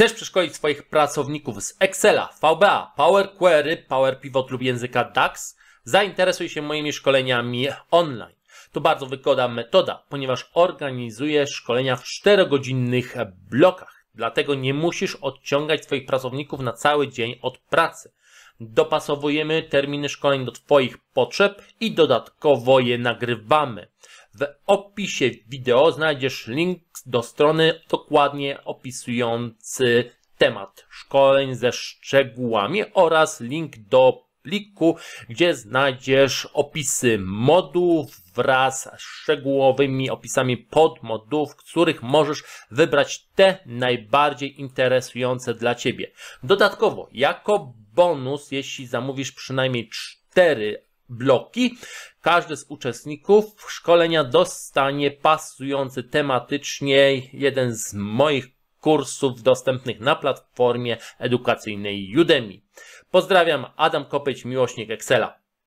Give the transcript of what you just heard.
Chcesz przeszkolić swoich pracowników z Excela, VBA, Power Query, Power Pivot lub języka DAX? Zainteresuj się moimi szkoleniami online. To bardzo wygodna metoda, ponieważ organizuję szkolenia w 4-godzinnych blokach. Dlatego nie musisz odciągać swoich pracowników na cały dzień od pracy. Dopasowujemy terminy szkoleń do Twoich potrzeb i dodatkowo je nagrywamy. W opisie wideo znajdziesz link do strony dokładnie opisujący temat szkoleń ze szczegółami oraz link do pliku, gdzie znajdziesz opisy modułów wraz z szczegółowymi opisami podmodułów, których możesz wybrać te najbardziej interesujące dla Ciebie. Dodatkowo, jako bonus, jeśli zamówisz przynajmniej 4 bloki. Każdy z uczestników szkolenia dostanie pasujący tematycznie jeden z moich kursów dostępnych na platformie edukacyjnej Udemy. Pozdrawiam, Adam Kopeć, miłośnik Excela.